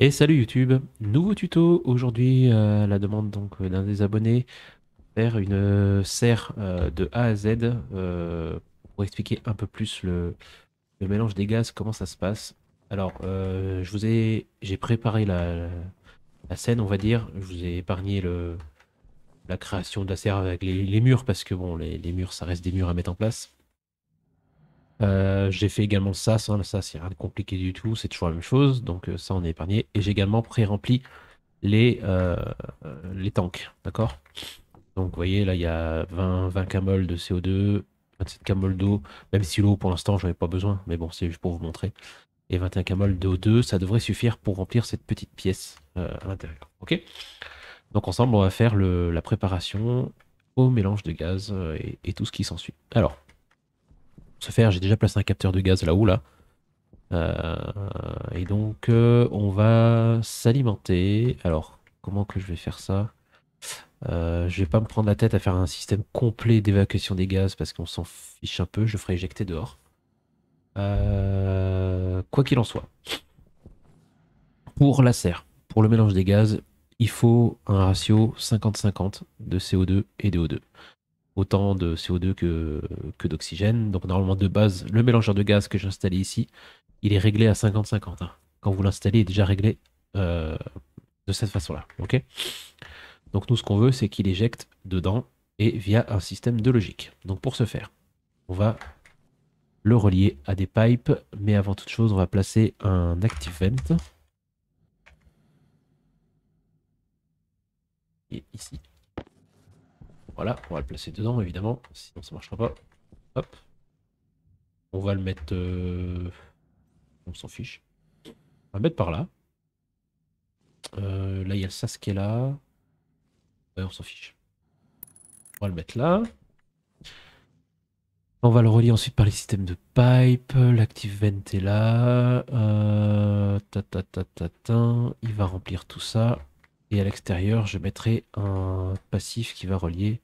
Et salut YouTube, nouveau tuto aujourd'hui euh, la demande donc euh, d'un des abonnés faire une euh, serre de A à Z pour expliquer un peu plus le, mélange des gaz, comment ça se passe. Alors je vous ai j'ai préparé la, scène on va dire, je vous ai épargné le la création de la serre avec les, murs parce que bon les, les murs ça reste des murs à mettre en place. Euh, j'ai fait également ça, ça c'est rien de compliqué du tout, c'est toujours la même chose, donc euh, ça on est épargné. Et j'ai également pré-rempli les, euh, les tanks, d'accord Donc vous voyez, là il y a 20, 20 mol de CO2, 27 mol d'eau, même si l'eau pour l'instant j'en ai pas besoin, mais bon c'est juste pour vous montrer. Et 21 mol d'eau2, ça devrait suffire pour remplir cette petite pièce à l'intérieur, ok Donc ensemble on va faire la préparation au mélange de gaz et, et tout ce qui s'ensuit. Alors, ce faire, j'ai déjà placé un capteur de gaz là-haut, là. Euh, et donc, euh, on va s'alimenter. Alors, comment que je vais faire ça euh, je vais pas me prendre la tête à faire un système complet d'évacuation des gaz parce qu'on s'en fiche un peu, je ferai éjecter dehors. quoi qu'il en soit, pour la serre, pour le mélange des gaz, il faut un ratio 50-50 de CO2 et de O2 autant de CO2 que, d'oxygène. Donc normalement de base, le mélangeur de gaz que j'ai installé ici, il est réglé à 50-50. Hein. Quand vous l'installez, il est déjà réglé euh, de cette façon-là. ok Donc nous, ce qu'on veut, c'est qu'il éjecte dedans et via un système de logique. Donc pour ce faire, on va le relier à des pipes, mais avant toute chose, on va placer un active vent. Et ici. Voilà, on va le placer dedans, évidemment, sinon ça marchera pas. Hop. On va le mettre... Euh, on s'en fiche. On va le mettre par là. Euh, là, il y a le sas qui est là. on s'en fiche. On va le mettre là. On va le relier ensuite par les systèmes de pipe. L'active vent est là. Euh, ta, ta, ta, ta, Il va remplir tout ça. Et à l'extérieur, je mettrai un passif qui va relier,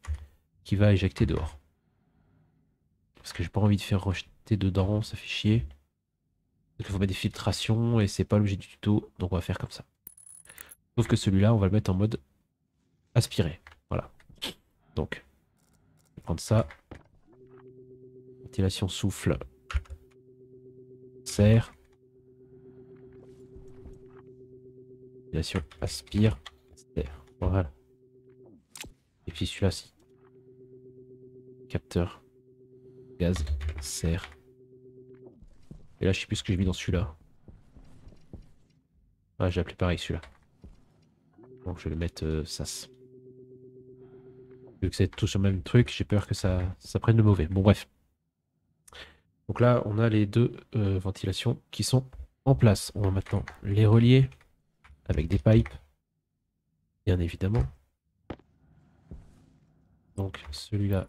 qui va éjecter dehors. Parce que j'ai pas envie de faire rejeter dedans, ça fait chier. il faut mettre des filtrations et c'est pas l'objet du tuto, donc on va faire comme ça. Sauf que celui-là, on va le mettre en mode aspiré. Voilà. Donc, je vais prendre ça. Ventilation souffle. Serre. Ventilation aspire. Voilà. Et puis celui-là, si. Capteur. Gaz. Serre. Et là, je sais plus ce que j'ai mis dans celui-là. Ah, j'ai appelé pareil celui-là. Donc je vais le mettre euh, sas. Vu que c'est tout le même truc, j'ai peur que ça, ça prenne le mauvais. Bon bref. Donc là, on a les deux euh, ventilations qui sont en place. On va maintenant les relier avec des pipes bien évidemment. Donc celui-là,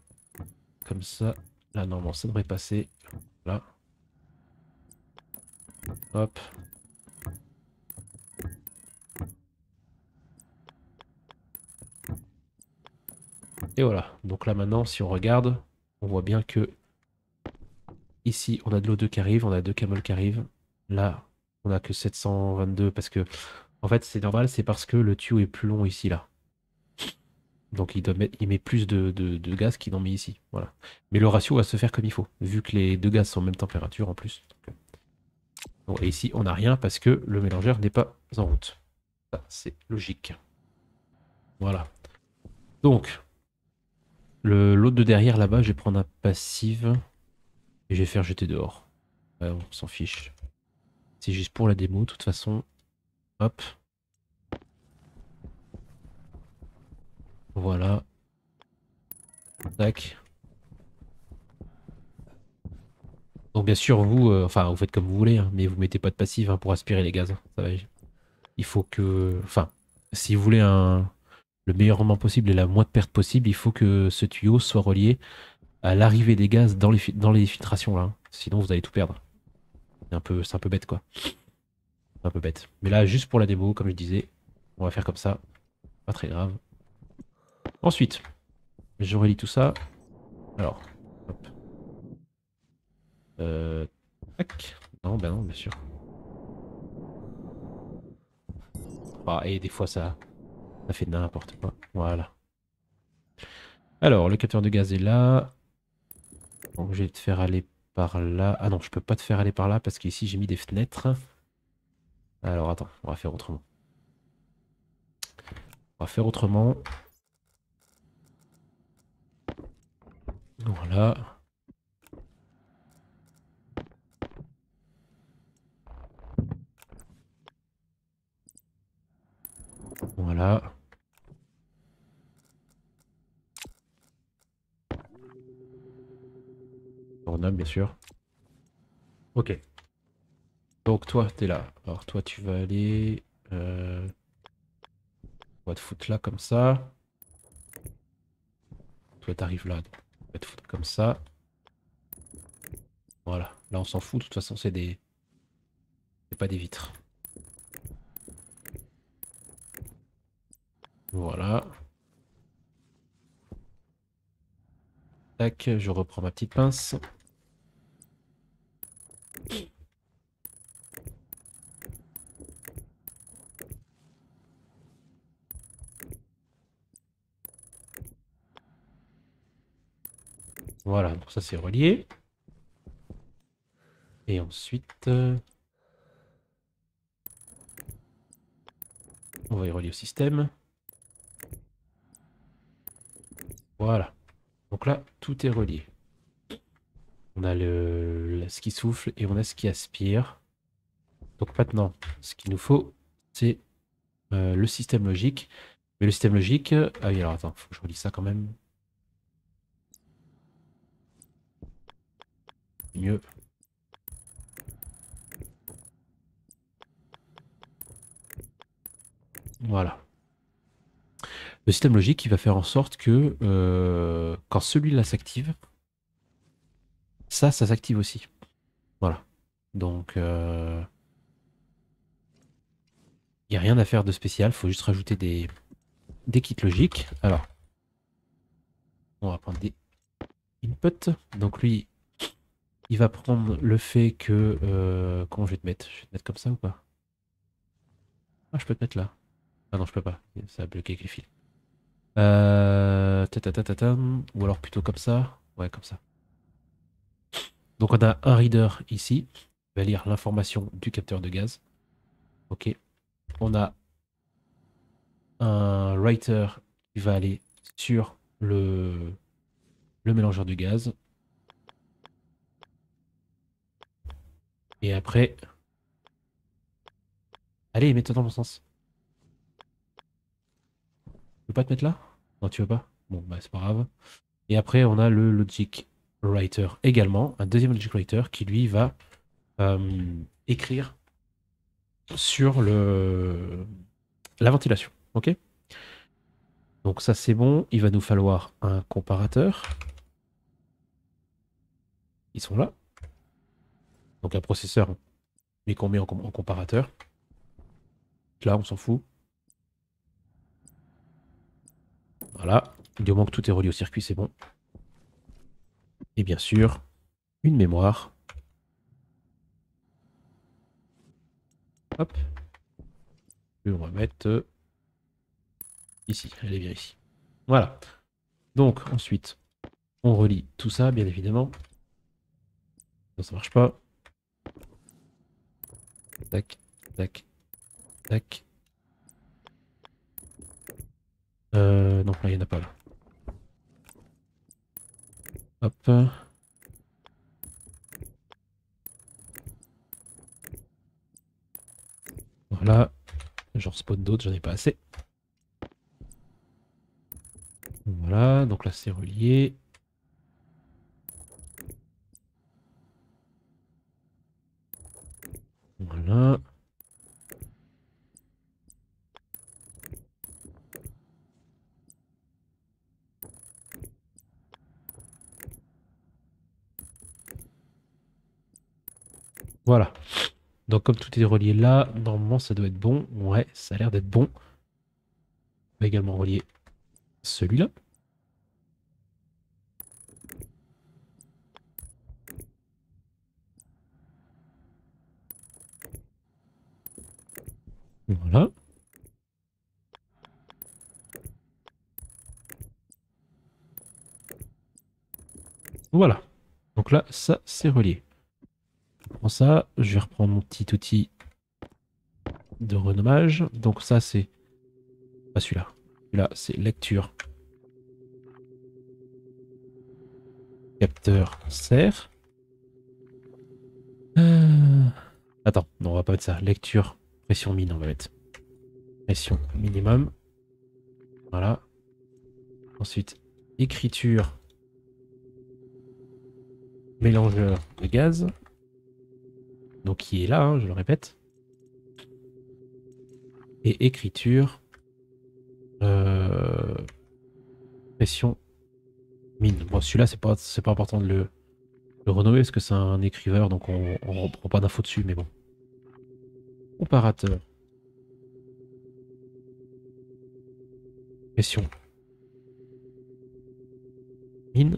comme ça. Là, normalement, ça devrait passer. Là. Hop. Et voilà. Donc là, maintenant, si on regarde, on voit bien que ici, on a de l'eau 2 qui arrive, on a deux camels qui arrivent. Là, on a que 722 parce que en fait, c'est normal, c'est parce que le tuyau est plus long ici, là. Donc il, doit il met plus de, gaz qu'il en met ici. Voilà. Mais le ratio va se faire comme il faut, vu que les deux gaz sont même température en plus. Euh, et ici, on n'a rien parce que le mélangeur n'est pas en route. Ça, c'est logique. Voilà. Donc, le l'autre de derrière là-bas, je vais prendre un passive et je vais faire jeter dehors. Euh, on s'en fiche. C'est juste pour la démo, de toute façon, Hop. Voilà. Tac. Donc bien sûr, vous, euh, enfin, vous faites comme vous voulez, hein, mais vous mettez pas de passive hein, pour aspirer les gaz. Hein, ça va, il faut que, enfin, si vous voulez un, le meilleur rendement possible et la moins de perte possible, il faut que ce tuyau soit relié à l'arrivée des gaz dans les, dans les filtrations là. Sinon, vous allez tout perdre. un c'est un peu bête quoi un peu bête. Mais là, juste pour la démo, comme je disais, on va faire comme ça. Pas très grave. Ensuite, je relis tout ça. Alors, euh, tac. Non, ben non, bien sûr. Ah, et des fois, ça, ça fait n'importe quoi. Voilà. Alors, le capteur de gaz est là. Donc, je vais te faire aller par là. Ah non, je peux pas te faire aller par là parce qu'ici, j'ai mis des fenêtres. Alors attends, on va faire autrement. On va faire autrement. Voilà. Voilà. Random, bien sûr. Ok. Donc toi, t'es là. Alors toi, tu vas aller... Euh... On foutre là, comme ça. Toi, t'arrives là. On foutre comme ça. Voilà. Là, on s'en fout. De toute façon, c'est des... C'est pas des vitres. Voilà. Tac, je reprends ma petite pince. ça c'est relié. Et ensuite... Euh, on va y relier au système. Voilà. Donc là, tout est relié. On a le, ce qui souffle et on a ce qui aspire. Donc maintenant, ce qu'il nous faut, c'est euh, le système logique. Mais le système logique... Ah oui, alors attends, faut que je relis ça quand même. mieux. Voilà. Le système logique qui va faire en sorte que euh, quand celui-là s'active, ça, ça s'active aussi. Voilà. Donc, euh, il n'y a rien à faire de spécial, faut juste rajouter des, des kits logiques. Alors, on va prendre des inputs. Donc lui, il va prendre le fait que... Euh, comment je vais te mettre Je vais te mettre comme ça ou pas Ah, je peux te mettre là. Ah non, je peux pas. Ça a bloqué avec les fils. Euh, ta -ta -ta ou alors plutôt comme ça. Ouais, comme ça. Donc on a un reader ici. Il va lire l'information du capteur de gaz. Ok. On a un writer qui va aller sur le, le mélangeur de gaz. Et après... Allez, mets-toi dans mon sens. Tu veux pas te mettre là Non, tu veux pas Bon, bah c'est pas grave. Et après, on a le Logic Writer également, un deuxième Logic Writer qui lui va euh, écrire sur le la ventilation. Ok Donc ça c'est bon. Il va nous falloir un comparateur. Ils sont là donc un processeur, mais qu'on met en, comparateur. Là, on s'en fout. Voilà. Du moment que tout est relié au circuit, c'est bon. Et bien sûr, une mémoire. Hop. Et on va mettre euh, ici. Elle est bien ici. Voilà. Donc ensuite, on relie tout ça, bien évidemment. Non, ça marche pas. Tac, tac, tac. Euh, non, là, il n'y en a pas là. Hop. Voilà. Genre spot d'autres, j'en ai pas assez. Voilà, donc là c'est relié. Voilà. Donc comme tout est relié là, normalement ça doit être bon. Ouais, ça a l'air d'être bon. On va également relier celui-là. Voilà. Donc là, ça, c'est relié. Je prends ça. Je vais reprendre mon petit outil de renommage. Donc ça, c'est... Pas celui-là. Là, c'est lecture. Capteur serre. Euh, attends, non, on va pas mettre ça. Lecture, pression mine, on va mettre. Pression minimum. Voilà. Ensuite, écriture mélangeur de gaz. Donc qui est là, hein, je le répète. Et écriture. Euh, pression mine. Bon, celui-là, c'est pas, c'est pas important de le, le renommer parce que c'est un écriveur, donc on, on reprend pas d'infos dessus, mais bon. Comparateur. Pression. Mine.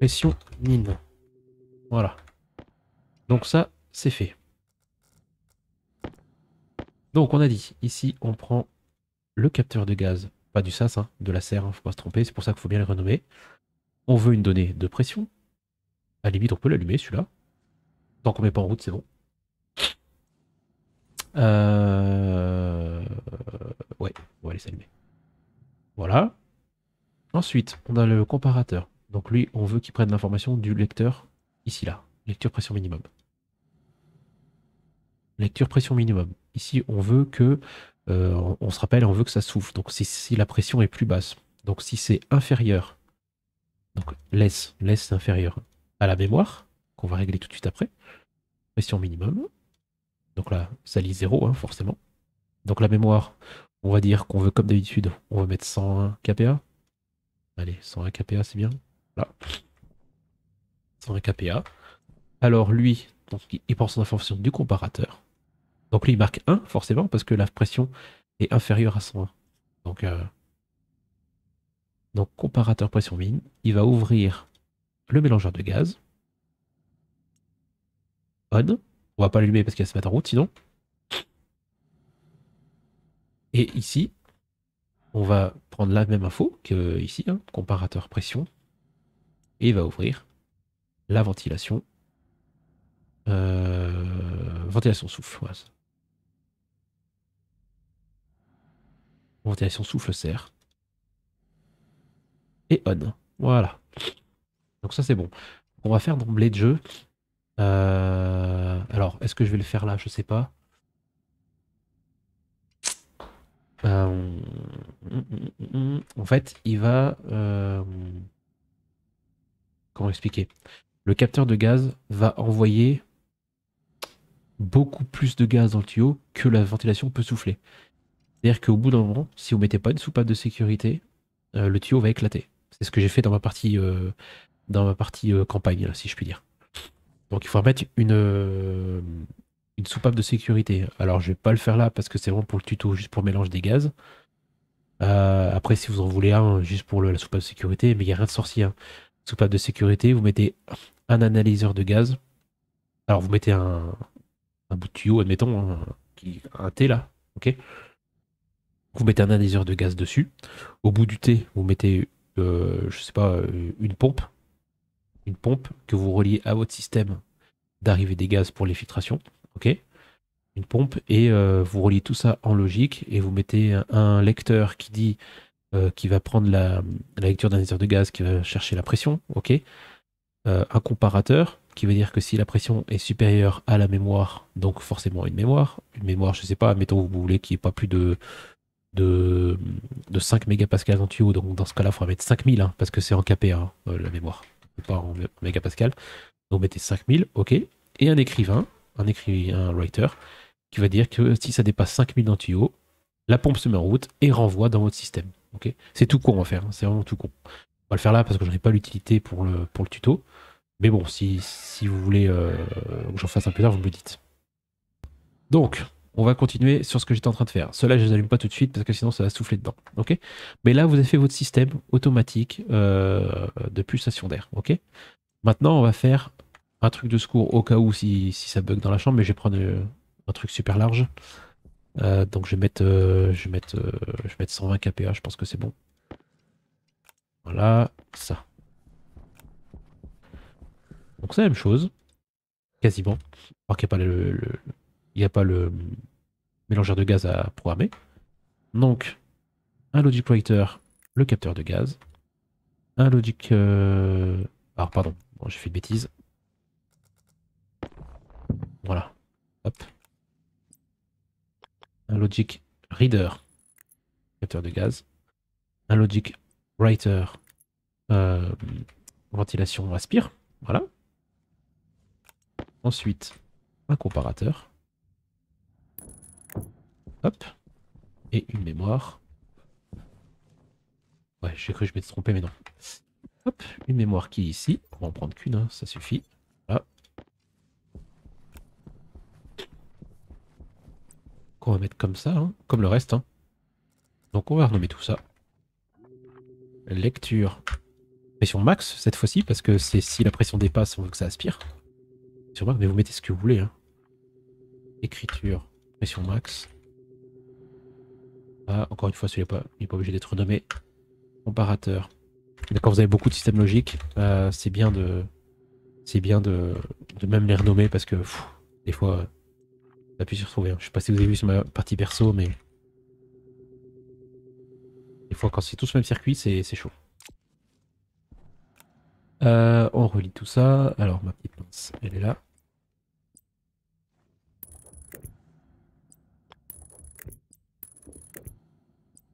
Pression mine. Voilà. Donc ça, c'est fait. Donc on a dit, ici on prend le capteur de gaz, pas du SAS, hein, de la serre, hein, faut pas se tromper, c'est pour ça qu'il faut bien le renommer. On veut une donnée de pression. À la limite, on peut l'allumer celui-là. Tant qu'on met pas en route, c'est bon. Euh, ouais, on va aller s'allumer. Voilà. Ensuite, on a le comparateur. Donc lui, on veut qu'il prenne l'information du lecteur ici là. Lecture pression minimum. Lecture pression minimum. Ici, on veut que, euh, on se rappelle, on veut que ça souffle. Donc si, la pression est plus basse. Donc si c'est inférieur, donc laisse, laisse inférieur à la mémoire, qu'on va régler tout de suite après. Pression minimum. Donc là, ça lit 0, hein, forcément. Donc la mémoire, on va dire qu'on veut, comme d'habitude, on va mettre 101 kPa. Allez, 101 kPa, c'est bien. Là. 101 kPa. Alors lui, il prend son information du comparateur. Donc lui, il marque 1, forcément, parce que la pression est inférieure à 101. Euh, donc, comparateur pression mine, il va ouvrir le mélangeur de gaz. On va pas l'allumer parce qu'il va se mettre en route sinon. Et ici, on va prendre la même info que ici, hein, comparateur pression, et il va ouvrir la ventilation. Euh, ventilation souffle. Ventilation souffle serre. Et on. Voilà. Donc ça c'est bon. On va faire d'emblée de jeu. Euh, alors, est-ce que je vais le faire là Je sais pas. Euh, en fait, il va... Euh, comment expliquer Le capteur de gaz va envoyer beaucoup plus de gaz dans le tuyau que la ventilation peut souffler. C'est-à-dire qu'au bout d'un moment, si vous mettez pas une soupape de sécurité, euh, le tuyau va éclater. C'est ce que j'ai fait dans ma partie, dans ma partie campagne, si je puis dire. Donc il faut remettre une, une soupape de sécurité. Alors je vais pas le faire là parce que c'est bon pour le tuto, juste pour mélange des gaz. Euh, après, si vous en voulez un, juste pour la soupape de sécurité, mais il n'y a rien de sorcier. Hein. Soupape de sécurité, vous mettez un analyseur de gaz. Alors vous mettez un, bout de tuyau, admettons, un, hein, un T là, ok Vous mettez un analyseur de gaz dessus. Au bout du T, vous mettez, euh, je sais pas, euh, une pompe. Une pompe que vous reliez à votre système d'arrivée des gaz pour les filtrations ok Une pompe, et euh, vous reliez tout ça en logique, et vous mettez un, lecteur qui dit euh, qui va prendre la, lecture d'un de gaz, qui va chercher la pression, ok euh, Un comparateur, qui veut dire que si la pression est supérieure à la mémoire, donc forcément une mémoire, une mémoire, je sais pas, mettons vous voulez qu'il n'y ait pas plus de, de, de 5 mégapascales en tuyau, donc dans ce cas-là, il faudra mettre 5000, hein, parce que c'est en KPA, hein, la mémoire, pas en mégapascal. Donc mettez 5000, ok Et un écrivain, un écrivain, un writer, qui va dire que si ça dépasse 5000 dans le tuyau, la pompe se met en route et renvoie dans votre système. Ok, c'est tout con à faire, hein, c'est vraiment tout con. On va le faire là parce que je n'ai pas l'utilité pour le, pour le tuto. Mais bon, si, si vous voulez euh, que j'en fasse un peu tard, vous me le dites. Donc, on va continuer sur ce que j'étais en train de faire. Cela, je ne les allume pas tout de suite parce que sinon, ça va souffler dedans. Ok, mais là, vous avez fait votre système automatique euh, de pulsation d'air. Ok, Maintenant, on va faire un truc de secours au cas où si, si ça bug dans la chambre, mais je vais prendre euh, un truc super large. Euh, donc je vais mettre, euh, je vais mettre, je vais mettre 120 kPa, je pense que c'est bon. Voilà, ça. Donc c'est la même chose, quasiment. Alors qu'il n'y a pas le, il y a pas le mélangeur de gaz à programmer. Donc un logic writer, le capteur de gaz, un logic, alors pardon, j'ai fait une bêtise, voilà. Hop. Un logic reader, capteur de gaz. Un logic writer, euh, ventilation aspire. Voilà. Ensuite, un comparateur. Hop. Et une mémoire. Ouais, j'ai cru que je m'étais trompé, mais non. Hop, une mémoire qui est ici. On va en prendre qu'une, hein, ça suffit. On va mettre comme ça, hein, comme le reste. Hein. Donc on va renommer tout ça. Lecture. Pression max cette fois-ci, parce que c'est si la pression dépasse, on veut que ça aspire. Pression mais vous mettez ce que vous voulez. Hein. Écriture. Pression max. Ah, encore une fois, celui-là il n'est pas obligé d'être nommé. Comparateur. d'accord vous avez beaucoup de systèmes logiques, euh, c'est bien de. C'est bien de, même les renommer parce que des fois J'appuie sur Trouver. Hein. Je sais pas si vous avez vu sur ma partie perso, mais. Des fois, quand c'est tous le même circuit, c'est chaud. Euh, on relie tout ça. Alors, ma petite pince, elle est là.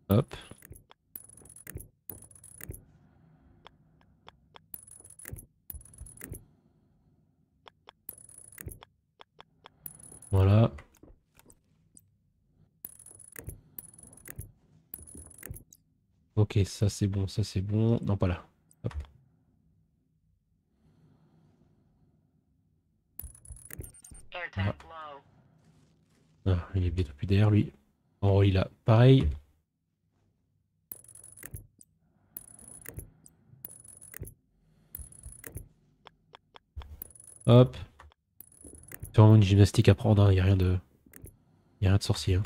Hop. Ok, ça c'est bon, ça c'est bon. Non, pas là. Hop. Ah. ah. il est bientôt plus derrière lui. En haut, il a pareil. Hop. C'est vraiment une gymnastique à prendre, il hein. n'y a rien de. Il a rien de sorcier. Hein.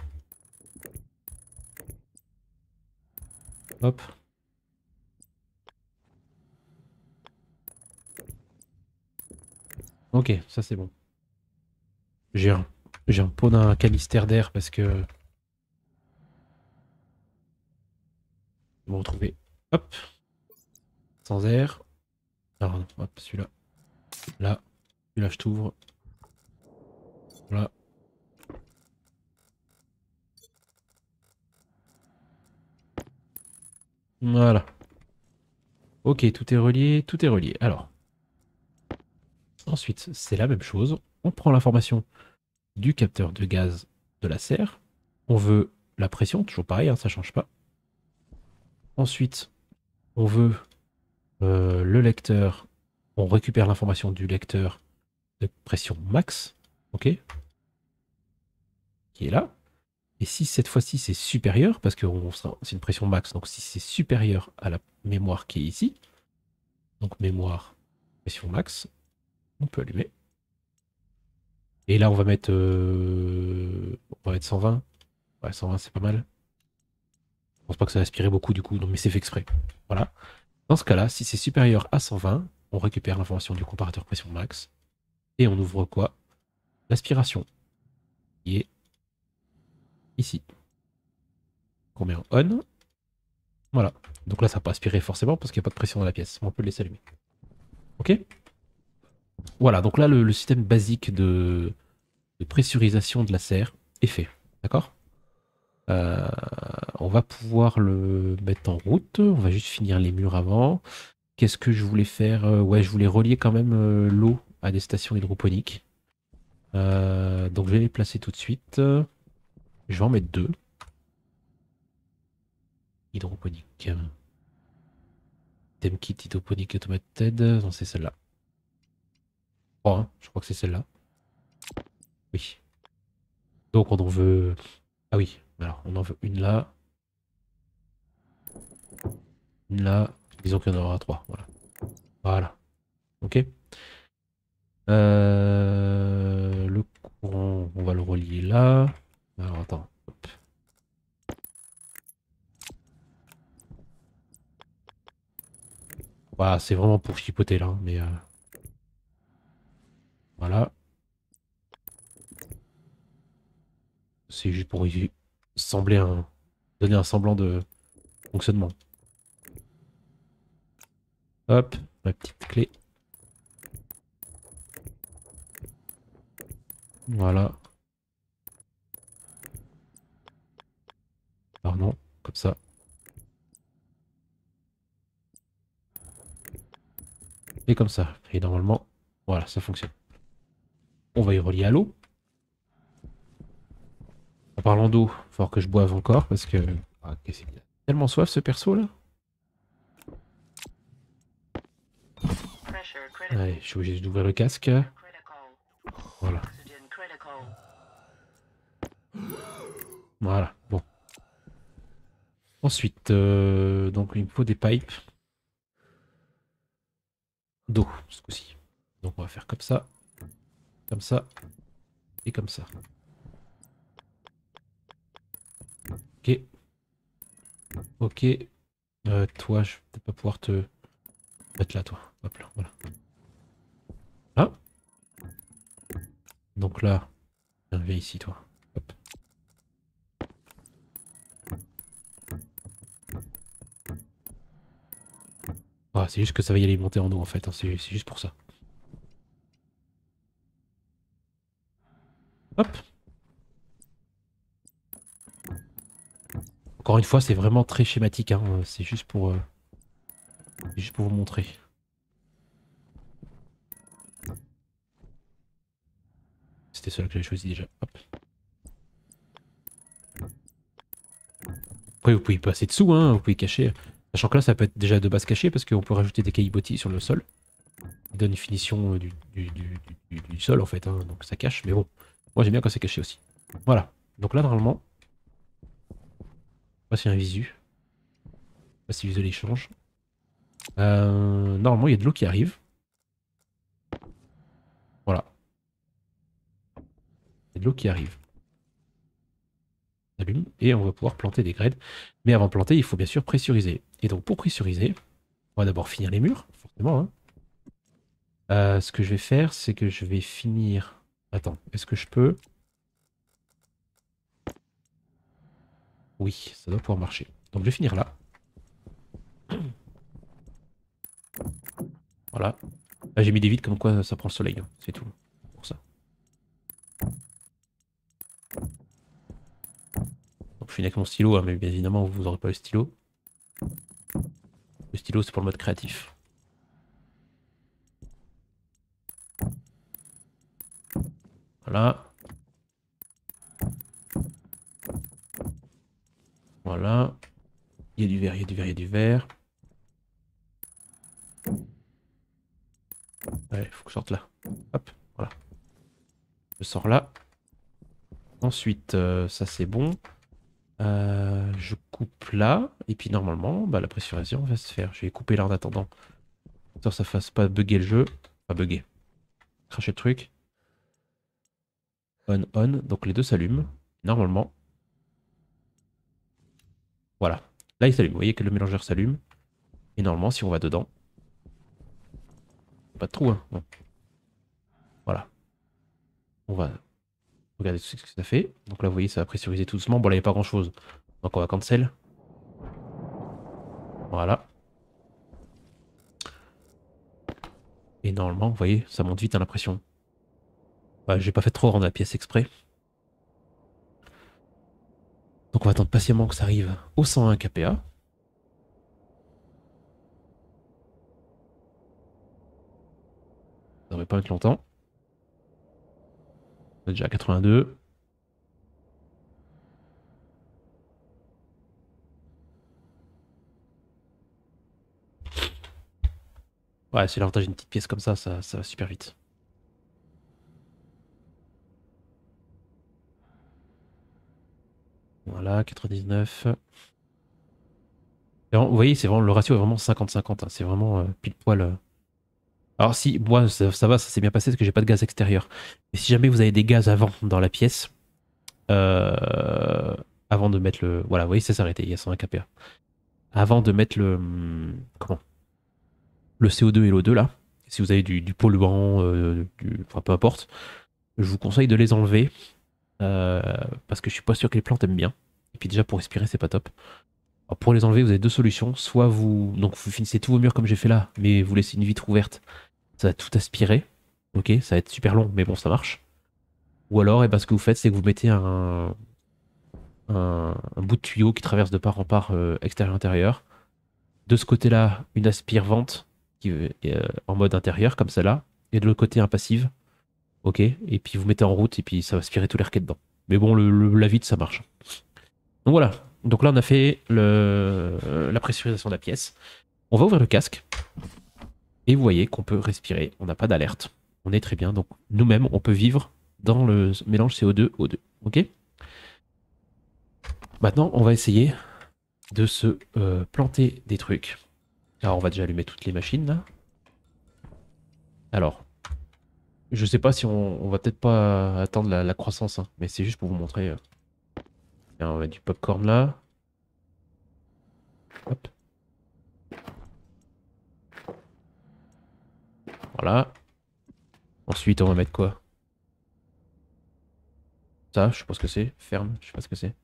Ok, ça c'est bon. J'ai un, j'ai un pot d'un calistère d'air parce que... vous retrouvez. retrouver. Hop. Sans air. Alors, hop, celui-là. Là. Celui-là, je t'ouvre. Voilà. Ok, tout est relié, tout est relié. Alors, ensuite, c'est la même chose. On prend l'information du capteur de gaz de la serre. On veut la pression, toujours pareil, ça hein, ça change pas. Ensuite, on veut euh, le lecteur. On récupère l'information du lecteur de pression max, ok, qui est là. Et si cette fois-ci c'est supérieur, parce que c'est une pression max, donc si c'est supérieur à la mémoire qui est ici, donc mémoire, pression max, on peut allumer. Et là on va mettre, euh, on va mettre 120. Ouais, 120 c'est pas mal. Je pense pas que ça va aspirer beaucoup du coup, non, mais c'est fait exprès. Voilà. Dans ce cas-là, si c'est supérieur à 120, on récupère l'information du comparateur pression max et on ouvre quoi L'aspiration, qui est ici. Qu'on met en on. Voilà. Donc là, ça n'a pas aspiré forcément parce qu'il n'y a pas de pression dans la pièce. On peut les laisser allumer. Ok Voilà, donc là, le, système basique de, pressurisation de la serre est fait. D'accord euh, On va pouvoir le mettre en route. On va juste finir les murs avant. Qu'est-ce que je voulais faire euh, Ouais, je voulais relier quand même euh, l'eau à des stations hydroponiques. donc je vais les placer tout de suite. Je vais en mettre deux. Hydroponique. Thème kit hydroponique automated. Non, c'est celle-là. Oh, je crois que c'est celle-là. Oui. Donc on en veut... Ah oui, alors on en veut une là. Une là. Disons qu'il y en aura trois. Voilà. Voilà. Ok. Euh, le courant, on va le relier là. Alors attends. Voilà, bah, c'est vraiment pour chipoter là, hein, mais... Euh, voilà. C'est juste pour sembler un... donner un semblant de fonctionnement. Hop, ma petite clé. Voilà. Pardon, non, comme ça. Et comme ça. Et normalement, voilà, ça fonctionne. On va y relier à l'eau. En parlant d'eau, il faut que je boive encore parce que... Ah, c'est tellement soif ce perso là. Allez, je suis obligé d'ouvrir le casque. Voilà. Voilà. Ensuite, euh, donc il me faut des pipes d'eau, ce coup-ci. Donc on va faire comme ça, comme ça et comme ça. Ok. Ok. Euh, toi, je vais pas pouvoir te mettre là, toi. Hop là, voilà. Ah Donc là, viens ici, toi. Ah, c'est juste que ça va y aller monter en eau en fait, hein. c'est juste pour ça. Hop Encore une fois, c'est vraiment très schématique, hein. c'est juste pour... Euh, juste pour vous montrer. C'était celle que j'avais choisi déjà. Après, vous pouvez passer dessous, hein, vous pouvez cacher. Sachant que là, ça peut être déjà de base caché parce qu'on peut rajouter des caillibotis sur le sol. Il donne une finition euh, du, sol en fait, hein, donc ça cache. Mais bon, moi j'aime bien quand c'est caché aussi. Voilà. Donc là, normalement, voici un visu. Voici de l'échange. normalement, il y a de l'eau qui arrive. Voilà. Il y a de l'eau qui arrive. allume et on va pouvoir planter des graines. Mais avant de planter, il faut bien sûr pressuriser. Et donc pour pressuriser, on va d'abord finir les murs, forcément. Hein. Euh, ce que je vais faire, c'est que je vais finir... Attends, est-ce que je peux... Oui, ça doit pouvoir marcher. Donc je vais finir là. Voilà. Là j'ai mis des vides comme quoi ça prend le soleil, hein. c'est tout. Pour ça. Donc je finis avec mon stylo, hein, mais bien évidemment vous n'aurez pas le stylo. Le stylo, c'est pour le mode créatif. Voilà. Voilà. Il y a du verre, il y a du verre, il y a du verre. Ouais, faut que je sorte là. Hop, voilà. Je sors là. Ensuite, euh, ça c'est bon. Euh, je coupe là, et puis normalement, bah, la pressurisation va se faire. Je vais couper là en attendant. Ça, ça fasse pas bugger le jeu. Pas bugger. Cracher le truc. On, on. Donc les deux s'allument. Normalement. Voilà. Là, il s'allume. Vous voyez que le mélangeur s'allume. Et normalement, si on va dedans. Pas de trou, hein. Voilà. On va Regardez ce que ça fait. Donc là, vous voyez, ça va pressuriser tout doucement. Bon, là, il n'y a pas grand-chose. Donc on va cancel. Voilà. Et normalement, vous voyez, ça monte vite à hein, l'impression. Bah, j'ai pas fait trop rendre la pièce exprès. Donc on va attendre patiemment que ça arrive au 101 KPA. Ça devrait pas être longtemps. On est déjà 82. Ouais, c'est l'avantage d'une petite pièce comme ça, ça, ça va super vite. Voilà, 99. vous voyez, c'est vraiment, le ratio est vraiment 50-50. Hein. C'est vraiment euh, pile poil. Euh, alors si, moi ça, va, ça s'est bien passé parce que j'ai pas de gaz extérieur. Mais si jamais vous avez des gaz avant dans la pièce, euh, avant de mettre le... Voilà, vous voyez, ça s'est arrêté, il y a kPa. Avant de mettre le... Hmm, comment Le CO2 et l'O2 là, si vous avez du, du polluant, euh, enfin peu importe, je vous conseille de les enlever. Euh, parce que je suis pas sûr que les plantes aiment bien. Et puis déjà pour respirer, c'est pas top pour les enlever, vous avez deux solutions. Soit vous, donc vous finissez tous vos murs comme j'ai fait là, mais vous laissez une vitre ouverte. Ça va tout aspirer. Ok, ça va être super long, mais bon, ça marche. Ou alors, et eh ben, ce que vous faites, c'est que vous mettez un, un, bout de tuyau qui traverse de part en part euh, extérieur-intérieur. De ce côté-là, une aspire vente qui est euh, en mode intérieur, comme celle-là. Et de l'autre côté, un passive. Ok, et puis vous mettez en route, et puis ça va aspirer tous les requêtes dedans. Mais bon, le, la vitre ça marche. Donc voilà, donc là, on a fait la pressurisation de la pièce. On va ouvrir le casque. Et vous voyez qu'on peut respirer. On n'a pas d'alerte. On est très bien. Donc nous-mêmes, on peut vivre dans le mélange CO2-O2. OK Maintenant, on va essayer de se euh, planter des trucs. Alors, on va déjà allumer toutes les machines, là. Alors, je sais pas si on, va peut-être pas attendre la, croissance, hein, mais c'est juste pour vous montrer. Euh, on va du popcorn là. Hop. Voilà. Ensuite, on va mettre quoi Ça, je sais ce que c'est. Ferme, je sais pas ce que c'est.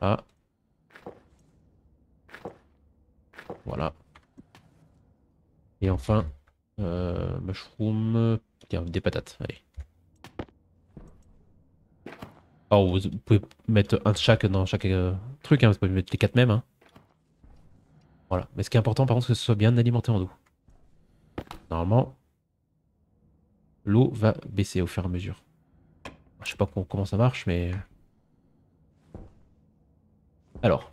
Ah. Voilà. Et enfin, euh, mushroom, des patates. Allez. Alors, oh, vous, pouvez mettre un de chaque dans chaque euh, truc, hein, vous pouvez mettre les quatre mêmes. Hein. Voilà. Mais ce qui est important, par contre, c'est que ce soit bien alimenté en eau. Normalement, l'eau va baisser au fur et à mesure. Je sais pas comment ça marche, mais... Alors.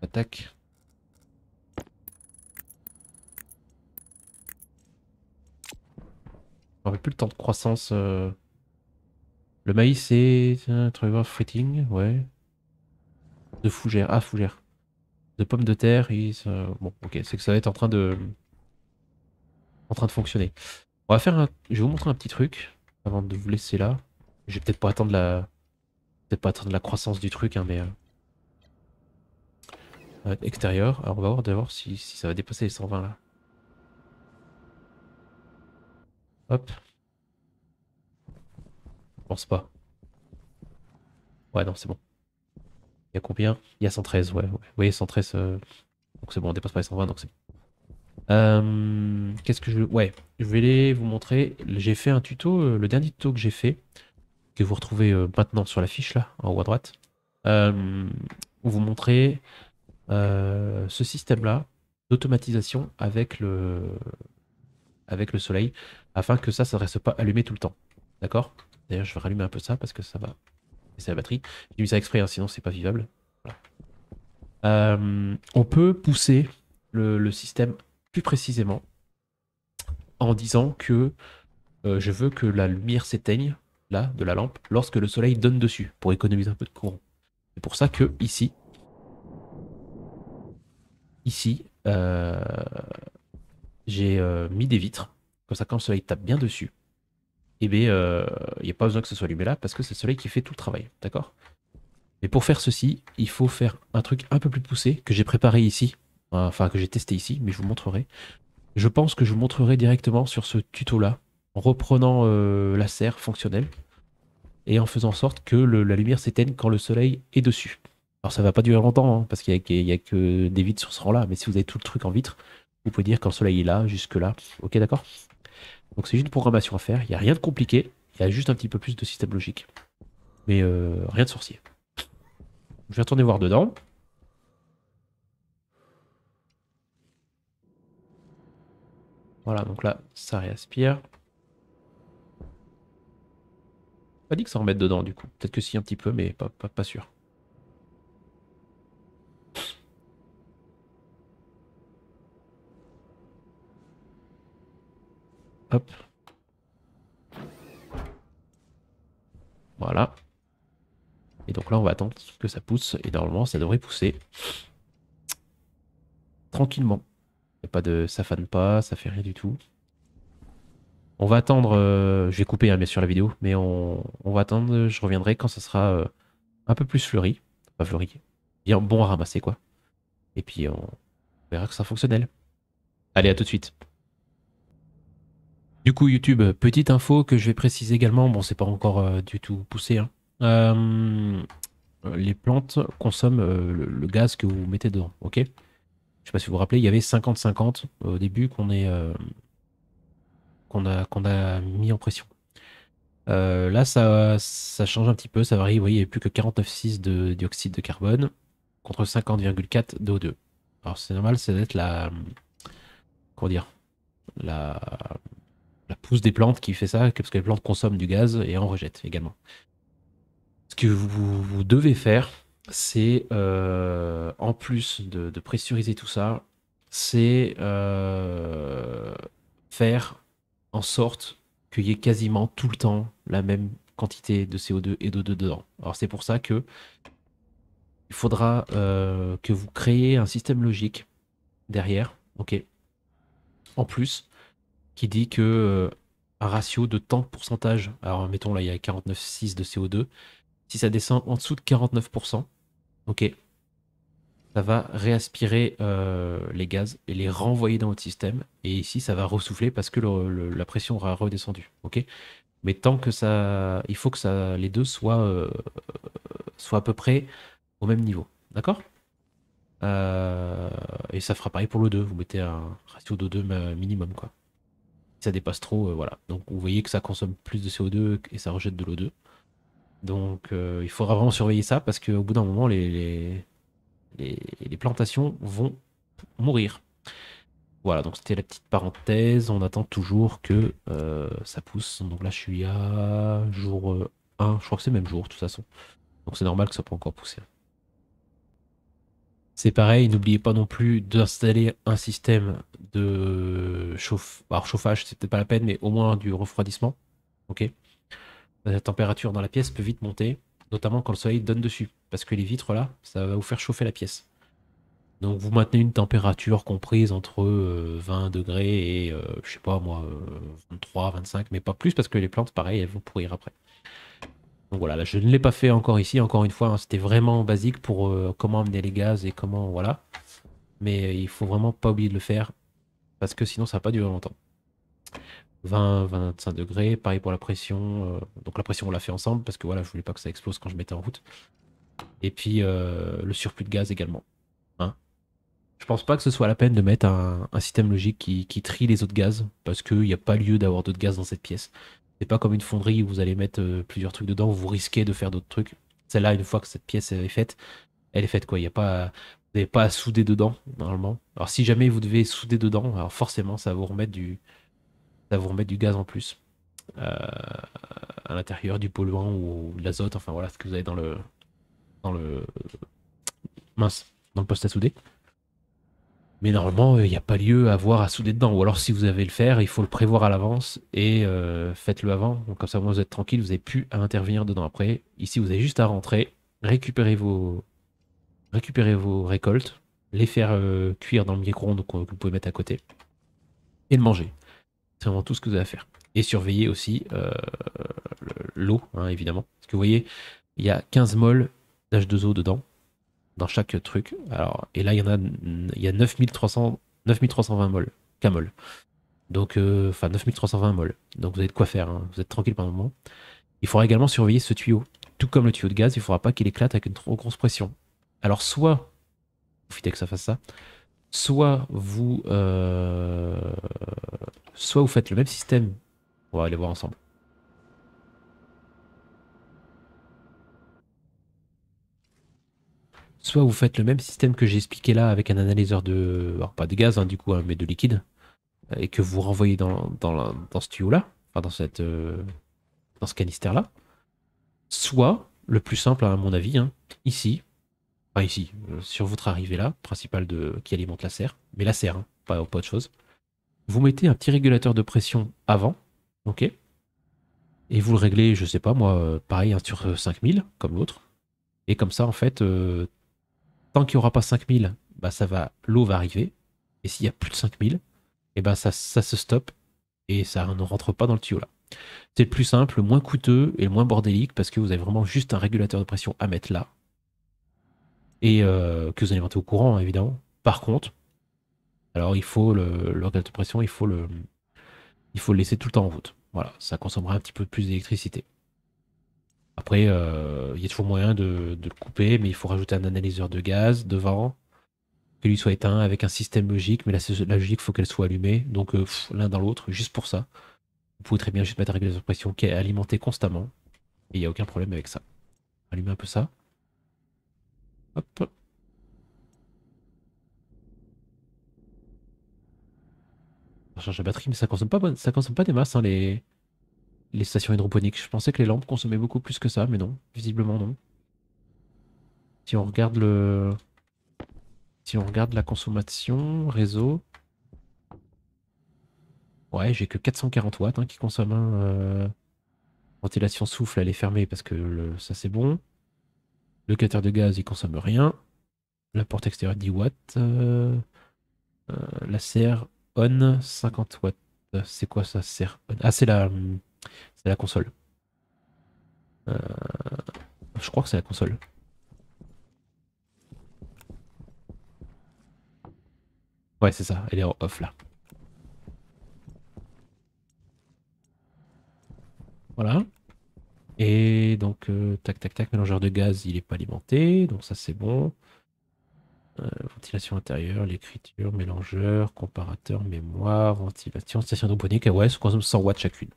Attaque. On n'avait plus le temps de croissance... Euh, le maïs, c'est... de Fritting, ouais. De fougère, ah, fougère. De pommes de terre, il... Bon, ok, c'est que ça va être en train de... En train de fonctionner. On va faire un... Je vais vous montrer un petit truc, avant de vous laisser là. Je vais peut-être pas attendre la... Peut-être pas attendre la croissance du truc, hein, mais... Euh, extérieur. Alors on va voir d'abord si... si ça va dépasser les 120 là. Hop pense pas. Ouais, non, c'est bon. Il y a combien Il y a 113, ouais. ouais. Vous voyez, 113. Euh, donc c'est bon, on dépasse pas les 120, donc c'est euh, Qu'est-ce que je. Ouais, je vais les vous montrer. J'ai fait un tuto, euh, le dernier tuto que j'ai fait, que vous retrouvez maintenant sur la fiche, là, en haut à droite, où vous montrez ce système-là d'automatisation avec le... avec le soleil, afin que ça ne reste pas allumé tout le temps. D'accord D'ailleurs, je vais rallumer un peu ça parce que ça va c'est la batterie. J'ai mis ça exprès, hein, sinon c'est pas vivable. Euh, on peut pousser le, système plus précisément en disant que euh, je veux que la lumière s'éteigne là de la lampe lorsque le soleil donne dessus pour économiser un peu de courant. C'est pour ça que ici, ici, euh, j'ai mis des vitres comme ça quand le soleil tape bien dessus, et eh bien, il euh, n'y a pas besoin que ce soit allumé là parce que c'est le soleil qui fait tout le travail, d'accord Mais pour faire ceci, il faut faire un truc un peu plus poussé que j'ai préparé ici, enfin que j'ai testé ici, mais je vous montrerai. Je pense que je vous montrerai directement sur ce tuto là, en reprenant euh, la serre fonctionnelle et en faisant en sorte que la lumière s'éteigne quand le soleil est dessus. Alors ça va pas durer longtemps, hein, parce qu'il n'y a, a, que des vitres sur ce rang là, mais si vous avez tout le truc en vitre, vous pouvez dire quand le soleil est là, jusque là, ok d'accord donc c'est juste une programmation à faire, il n'y a rien de compliqué, il y a juste un petit peu plus de système logique. Mais euh, rien de sorcier. Je vais retourner voir dedans. Voilà, donc là, ça réaspire. Pas dit que ça remette dedans du coup. Peut-être que si un petit peu, mais pas sûr. Voilà. Et donc là, on va attendre que ça pousse. Et normalement, ça devrait pousser. Tranquillement. et pas de... Ça fane pas, ça fait rien du tout. On va attendre... Euh, je J'ai coupé, un hein, bien sûr, la vidéo. Mais on... va attendre. Je reviendrai quand ça sera euh, un peu plus fleuri. Pas fleuri. Bien bon à ramasser, quoi. Et puis, on, verra que ça fonctionne Allez, à tout de suite. Du coup, YouTube, euh, petite info que je vais préciser également, bon, c'est pas encore euh, du tout poussé. Hein. Euh, les plantes consomment le, gaz que vous mettez dedans, ok Je sais pas si vous vous rappelez, il y avait 50-50 au début qu'on est qu'on a, mis en pression. là, ça, ça change un petit peu, ça varie. Vous voyez, il n'y a plus que 49,6 de dioxyde de carbone contre 50,4 d'O2. Alors, c'est normal, ça doit être la. Comment dire La la pousse des plantes qui fait ça, parce que les plantes consomment du gaz et en rejettent également. Ce que vous, devez faire, c'est euh, en plus de, pressuriser tout ça, c'est euh, faire en sorte qu'il y ait quasiment tout le temps la même quantité de CO2 et deau dedans. Alors c'est pour ça que il faudra euh, que vous créez un système logique derrière, ok. En plus, qui dit que euh, un ratio de temps pourcentage, alors mettons là il y a 49,6 de CO2, si ça descend en dessous de 49%, ok, ça va réaspirer euh, les gaz et les renvoyer dans votre système. Et ici, ça va ressouffler parce que la pression aura redescendu. ok Mais tant que ça. Il faut que ça, les deux soient, euh, à peu près au même niveau. D'accord Et ça fera pareil pour le 2. Vous mettez un ratio de 2 minimum. quoi ça dépasse trop, euh, voilà. Donc vous voyez que ça consomme plus de CO2 et ça rejette de l'O2. Donc euh, il faudra vraiment surveiller ça parce qu'au bout d'un moment, les, les, plantations vont mourir. Voilà, donc c'était la petite parenthèse. On attend toujours que euh, ça pousse. Donc là, je suis à jour 1, je crois que c'est le même jour de toute façon. Donc c'est normal que ça peut encore pousser. Hein. C'est pareil, n'oubliez pas non plus d'installer un système de chauffe... Alors, chauffage, c'est peut-être pas la peine, mais au moins du refroidissement. Ok. La température dans la pièce peut vite monter, notamment quand le soleil donne dessus, parce que les vitres là, ça va vous faire chauffer la pièce. Donc vous maintenez une température comprise entre 20 euh, degrés et, euh, je sais pas moi, 23, euh, 25, mais pas plus, parce que les plantes, pareil, elles vont pourrir après. Donc voilà, je ne l'ai pas fait encore ici, encore une fois, hein, c'était vraiment basique pour euh, comment amener les gaz et comment, voilà. Mais euh, il faut vraiment pas oublier de le faire, parce que sinon ça va pas durer longtemps. 20, 25 degrés, pareil pour la pression. Euh, donc la pression on l'a fait ensemble, parce que voilà, je voulais pas que ça explose quand je mettais en route. Et puis le surplus de gaz également. Hein. Je pense pas que ce soit la peine de mettre un, système logique qui, qui, trie les autres gaz, parce qu'il n'y a pas lieu d'avoir d'autres gaz dans cette pièce. C'est pas comme une fonderie où vous allez mettre euh, plusieurs trucs dedans, où vous risquez de faire d'autres trucs. Celle-là, une fois que cette pièce est faite, elle est faite quoi. Il y a pas, vous n'avez pas à souder dedans normalement. Alors si jamais vous devez souder dedans, alors forcément ça va vous remettre du, ça vous remettre du gaz en plus euh, à l'intérieur du polluant ou de l'azote. Enfin voilà ce que vous avez dans le, dans le mince, dans le poste à souder. Mais normalement, euh, il n'y a pas lieu à voir à souder dedans. Ou alors, si vous avez le faire, il faut le prévoir à l'avance et euh, faites-le avant. comme ça, vous êtes tranquille, vous n'avez plus à intervenir dedans. Après, ici, vous avez juste à rentrer, récupérer vos, récupérer vos récoltes, les faire euh, cuire dans le micro-ondes que vous pouvez mettre à côté et le manger. C'est vraiment tout ce que vous avez à faire. Et surveiller aussi l'eau, hein, évidemment. Parce que vous voyez, il y a 15 molles d'H2O dedans dans chaque truc. Alors, et là, il y en a, il y a 9300, 9320 mol Donc, euh, enfin 9320 mol. Donc vous avez de quoi faire, hein. vous êtes tranquille pendant un moment. Il faudra également surveiller ce tuyau. Tout comme le tuyau de gaz, il ne faudra pas qu'il éclate avec une trop grosse pression. Alors soit, profitez que ça fasse ça, soit vous, euh, soit vous faites le même système, on va aller voir ensemble. soit vous faites le même système que j'ai expliqué là avec un analyseur de, alors pas de gaz hein, du coup, hein, mais de liquide, euh, et que vous renvoyez dans, ce tuyau-là, enfin dans, cette, euh, dans ce canistère-là, soit, le plus simple à mon avis, hein, ici, enfin ici, euh, sur votre arrivée là, principale de, qui alimente la serre, mais la serre, pas, pas autre chose, vous mettez un petit régulateur de pression avant, ok et vous le réglez, je sais pas moi, pareil, un sur 5000, comme l'autre. Et comme ça, en fait, qu'il n'y aura pas 5000, bah ça va, l'eau va arriver. Et s'il y a plus de 5000, et eh ben ça, ça se stoppe et ça ne rentre pas dans le tuyau là. C'est le plus simple, le moins coûteux et le moins bordélique parce que vous avez vraiment juste un régulateur de pression à mettre là et euh, que vous allez êtes au courant hein, évidemment. Par contre, alors il faut le, régulateur de pression, il faut le, il faut le laisser tout le temps en route. Voilà, ça consommera un petit peu plus d'électricité. Après, euh, il y a toujours moyen de, le couper, mais il faut rajouter un analyseur de gaz devant, que lui soit éteint avec un système logique, mais la, la logique, faut qu'elle soit allumée, donc euh, l'un dans l'autre, juste pour ça. Vous pouvez très bien juste mettre un régulateur de pression qui est alimenté constamment, et il n'y a aucun problème avec ça. Allumer un peu ça. Hop. Ça charge la batterie, mais ça consomme pas, ça consomme pas des masses, hein, les les stations hydroponiques. Je pensais que les lampes consommaient beaucoup plus que ça, mais non, visiblement non. Si on regarde le... Si on regarde la consommation, réseau... Ouais, j'ai que 440 watts hein, qui consomme. Euh, ventilation souffle, elle est fermée parce que ça c'est bon. Le de gaz, il consomme rien. La porte extérieure 10 watts. Euh, euh, la serre on 50 watts. C'est quoi ça serre on Ah, c'est la... C'est la console. Euh, je crois que c'est la console. Ouais, c'est ça, elle est en off là. Voilà. Et donc, euh, tac, tac, tac, mélangeur de gaz, il est pas alimenté, donc ça c'est bon. Euh, ventilation intérieure, l'écriture, mélangeur, comparateur, mémoire, ventilation, station hydroponique, ouais, ça consomme 100 watts chacune.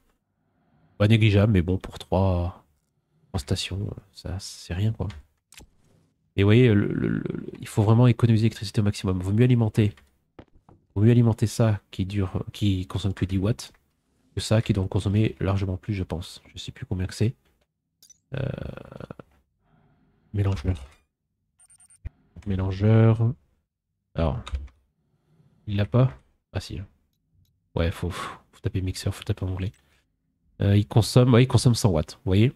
Pas négligeable, mais bon, pour trois stations, euh, ça c'est rien quoi. Et vous voyez, il faut vraiment économiser l'électricité au maximum. Vaut mieux alimenter. Vaut mieux alimenter ça qui dure, qui consomme que 10 watts que ça qui doit consommer largement plus, je pense. Je sais plus combien que c'est. Euh, mélangeur. Mélangeur. Alors. Il l'a pas Ah si. Hein. Ouais, faut, faut taper mixeur, faut taper en anglais. Euh, il consomme, ouais, consomme 100 watts, vous voyez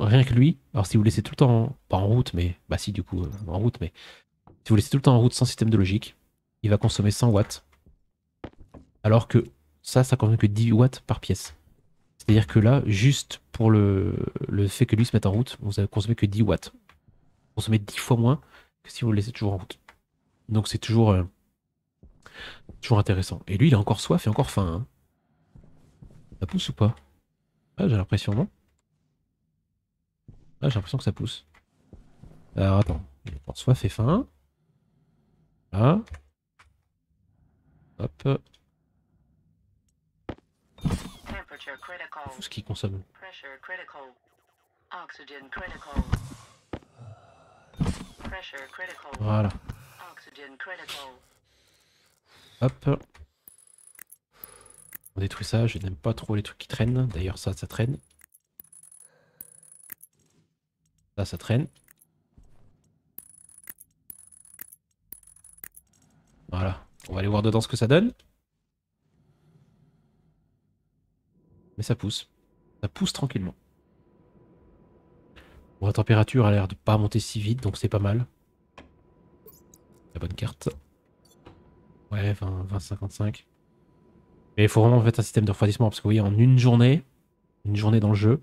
Rien que lui. Alors si vous laissez tout le temps, pas en route, mais bah si du coup euh, en route, mais si vous laissez tout le temps en route sans système de logique, il va consommer 100 watts. Alors que ça, ça consomme que 10 watts par pièce. C'est-à-dire que là, juste pour le, le, fait que lui se mette en route, vous avez consommé que 10 watts. Vous consommez 10 fois moins que si vous le laissez toujours en route. Donc c'est toujours, euh, toujours intéressant. Et lui, il a encore soif et encore faim. Hein. Ça pousse ou pas Ah, j'ai l'impression, non Ah, j'ai l'impression que ça pousse. Alors, attends. porte soif fait faim. Hop. Tout ce qui consomme. Voilà. Hop. On détruit ça, je n'aime pas trop les trucs qui traînent. D'ailleurs ça, ça traîne. Ça, ça traîne. Voilà. On va aller voir dedans ce que ça donne. Mais ça pousse. Ça pousse tranquillement. Bon, la température a l'air de pas monter si vite, donc c'est pas mal. La bonne carte. Ouais, 20, 20 mais il faut vraiment mettre un système de refroidissement parce que vous voyez, en une journée, une journée dans le jeu,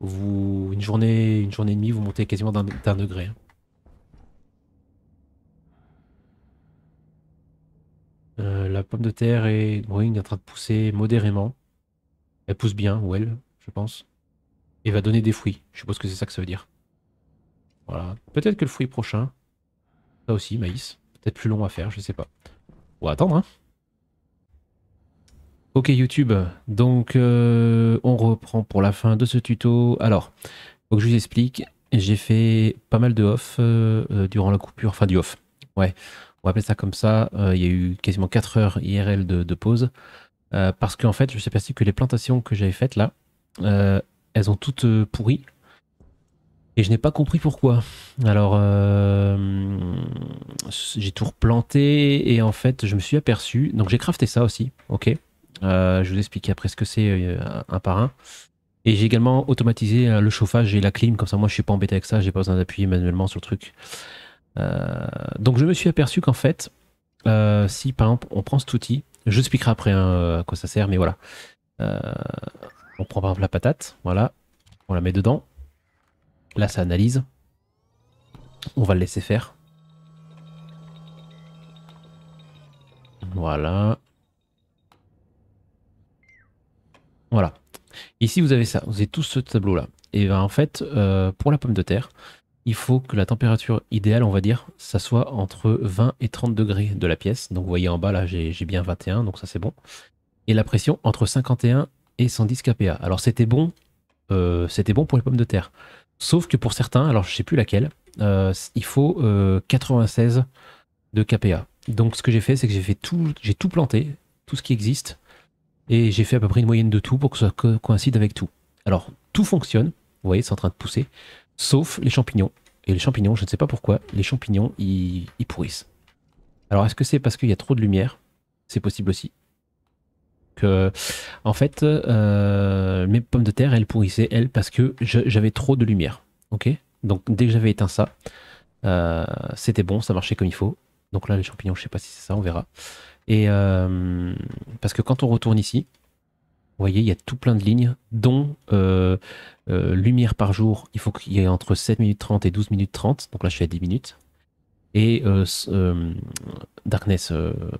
vous, une journée, une journée et demie, vous montez quasiment d'un degré. Euh, la pomme de terre est, en train de pousser modérément. Elle pousse bien, ou elle, je pense. Et va donner des fruits. Je suppose que c'est ça que ça veut dire. Voilà. Peut-être que le fruit prochain, ça aussi, maïs. Peut-être plus long à faire, je sais pas. Ou attendre, hein. Ok YouTube, donc euh, on reprend pour la fin de ce tuto. Alors, faut que je vous explique, j'ai fait pas mal de off euh, euh, durant la coupure, enfin du off, ouais, on va appeler ça comme ça, il y a eu quasiment 4 heures IRL de, pause, parce qu'en fait, je sais pas si que les plantations que j'avais faites là, elles ont toutes pourri, et je n'ai pas compris pourquoi. Alors, j'ai tout replanté, et en fait, je me suis aperçu, donc j'ai crafté ça aussi, ok euh, je vous explique après ce que c'est euh, un par un. Et j'ai également automatisé euh, le chauffage et la clim, comme ça moi je suis pas embêté avec ça, j'ai pas besoin d'appuyer manuellement sur le truc. donc je me suis aperçu qu'en fait, si par exemple on prend cet outil, je vous expliquerai après hein, à quoi ça sert, mais voilà. on prend par exemple la patate, voilà, on la met dedans. Là ça analyse. On va le laisser faire. Voilà, Voilà. Ici, vous avez ça, vous avez tout ce tableau-là. Et ben, en fait, euh, pour la pomme de terre, il faut que la température idéale, on va dire, ça soit entre 20 et 30 degrés de la pièce. Donc vous voyez en bas, là, j'ai bien 21, donc ça c'est bon. Et la pression entre 51 et 110 kPa. Alors c'était bon, euh, c'était bon pour les pommes de terre. Sauf que pour certains, alors je sais plus laquelle, euh, il faut 96 de kPa. Donc ce que j'ai fait, c'est que j'ai fait tout, j'ai tout planté, tout ce qui existe, et j'ai fait à peu près une moyenne de tout pour que ça coïncide avec tout. Alors, tout fonctionne. Vous voyez, c'est en train de pousser. Sauf les champignons. Et les champignons, je ne sais pas pourquoi, les champignons, ils, pourrissent. Alors, est-ce que c'est parce qu'il y a trop de lumière C'est possible aussi. Que, en fait, euh, mes pommes de terre, elles pourrissaient, elles, parce que j'avais trop de lumière. Ok Donc, dès que j'avais éteint ça, euh, c'était bon, ça marchait comme il faut. Donc là, les champignons, je sais pas si c'est ça, on verra. Et euh, parce que quand on retourne ici, vous voyez, il y a tout plein de lignes, dont euh, euh, lumière par jour, il faut qu'il y ait entre 7 minutes 30 et 12 minutes 30. Donc là, je suis à 10 minutes. Et euh, darkness,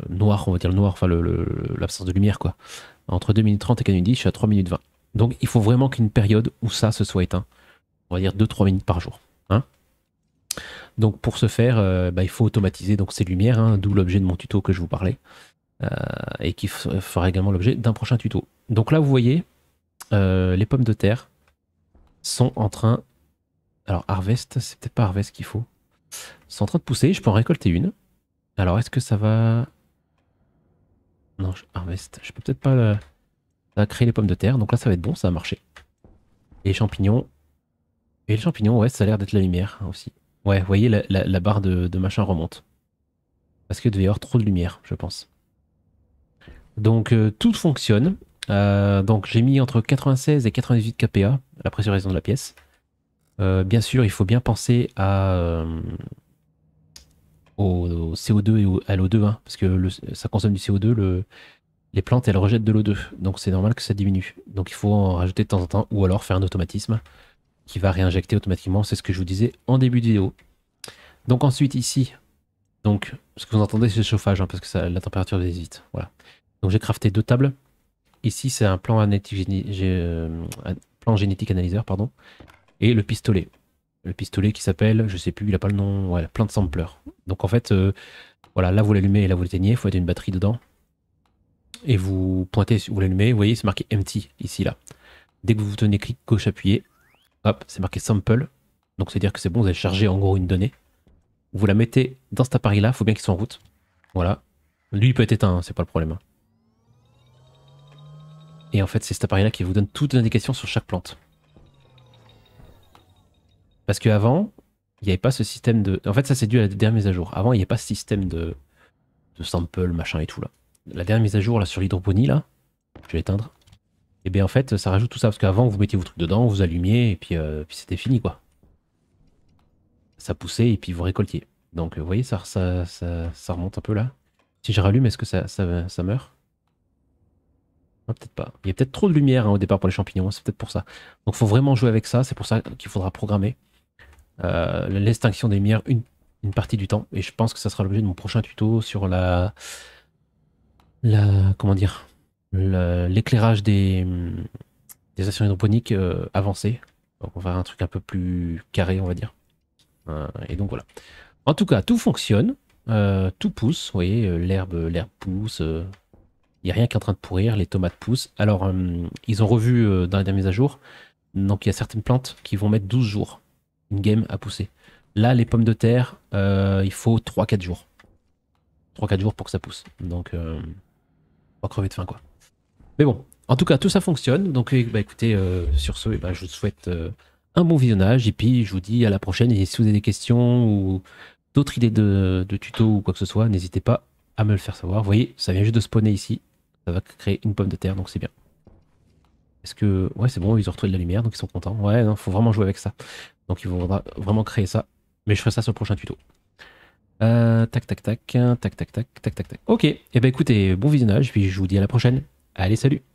noir, on va dire le noir, enfin l'absence de lumière, quoi. Entre 2 minutes 30 et 4 minutes 10, je suis à 3 minutes 20. Donc il faut vraiment qu'une période où ça se soit éteint. On va dire 2-3 minutes par jour. Hein donc pour ce faire, euh, bah, il faut automatiser donc ces lumières, hein, d'où l'objet de mon tuto que je vous parlais, euh, et qui fera également l'objet d'un prochain tuto. Donc là, vous voyez, euh, les pommes de terre sont en train... Alors harvest, c'est peut-être pas harvest qu'il faut. sont en train de pousser, je peux en récolter une. Alors est-ce que ça va... Non, harvest, je peux peut-être pas... Le... créer les pommes de terre, donc là ça va être bon, ça va marcher. Et les champignons. Et les champignons, ouais, ça a l'air d'être la lumière hein, aussi. Ouais, vous voyez, la, barre de, machin remonte. Parce qu'il devait y avoir trop de lumière, je pense. Donc euh, tout fonctionne. Euh, donc j'ai mis entre 96 et 98 kPa, la pressurisation de la pièce. Euh, bien sûr, il faut bien penser à, au, CO2 et à l'O2, hein, parce que ça consomme du CO2, les plantes elles rejettent de l'O2, donc c'est normal que ça diminue. Donc il faut en rajouter de temps en temps, ou alors faire un automatisme qui va réinjecter automatiquement. C'est ce que je vous disais en début de vidéo. Donc ensuite ici, donc ce que vous entendez c'est le chauffage hein, parce que la température hésite. Voilà. Donc j'ai crafté deux tables. Ici c'est euh, un plan, génétique analyseur pardon et le pistolet. Le pistolet qui s'appelle, je sais plus, il a pas le nom, voilà, plein de sampler. Donc en fait, euh, voilà, là vous l'allumez et là vous l'éteignez, il faut mettre une batterie dedans. Et vous pointez, vous l'allumez, vous voyez, c'est marqué empty ici là. Dès que vous tenez clic gauche appuyé, hop, c'est marqué sample. Donc c'est-à-dire que c'est bon, vous allez charger en gros une donnée. Vous la mettez dans cet appareil-là, il faut bien qu'il soit en route. Voilà. Lui, il peut être éteint, hein, c'est pas le problème. Hein. Et en fait, c'est cet appareil-là qui vous donne toutes les indications sur chaque plante. Parce qu'avant, il n'y avait pas ce système de... En fait, ça c'est dû à la dernière mise à jour. Avant, il n'y avait pas ce système de... de sample, machin et tout là. La dernière mise à jour là sur l'hydroponie là, je vais l'éteindre et bien en fait ça rajoute tout ça parce qu'avant vous mettiez vos trucs dedans, vous allumiez et puis, euh, c'était fini quoi. Ça poussait et puis vous récoltiez. Donc vous voyez ça, ça, remonte un peu là. Si je rallume, est-ce que ça, meurt Peut-être pas. Il y a peut-être trop de lumière hein, au départ pour les champignons, c'est peut-être pour ça. Donc faut vraiment jouer avec ça, c'est pour ça qu'il faudra programmer euh, l'extinction des lumières une, une partie du temps. Et je pense que ça sera l'objet de mon prochain tuto sur la... la comment dire l'éclairage des, des stations hydroponiques euh, avancées. Donc on va faire un truc un peu plus carré, on va dire. Euh, et donc voilà. En tout cas, tout fonctionne. Euh, tout pousse. Vous voyez, l'herbe pousse. Il n'y a rien qui est en train de pourrir. Les tomates poussent. Alors, ils ont revu dans les derniers à jour. Donc il y a certaines plantes qui vont mettre 12 jours. Une game à pousser. Là, les pommes de terre, il faut 3-4 jours. 3-4 jours pour que ça pousse. Donc, on va crever de faim, quoi. Mais bon, en tout cas, tout ça fonctionne. Donc eh, bah, écoutez, euh, sur ce, eh bah, je vous souhaite euh, un bon visionnage. Et puis, je vous dis à la prochaine. Et si vous avez des questions ou d'autres idées de, tuto ou quoi que ce soit, n'hésitez pas à me le faire savoir. Vous voyez, ça vient juste de spawner ici. Ça va créer une pomme de terre, donc c'est bien. Est-ce que... Ouais, c'est bon, ils ont retrouvé de la lumière, donc ils sont contents. Ouais, non, faut vraiment jouer avec ça. Donc il vont vraiment créer ça. Mais je ferai ça sur le prochain tuto. Euh, tac, tac, tac, tac, tac, tac, tac, tac, tac. Ok, et eh bien ben écoutez, bon visionnage, et puis je vous dis à la prochaine. Allez, salut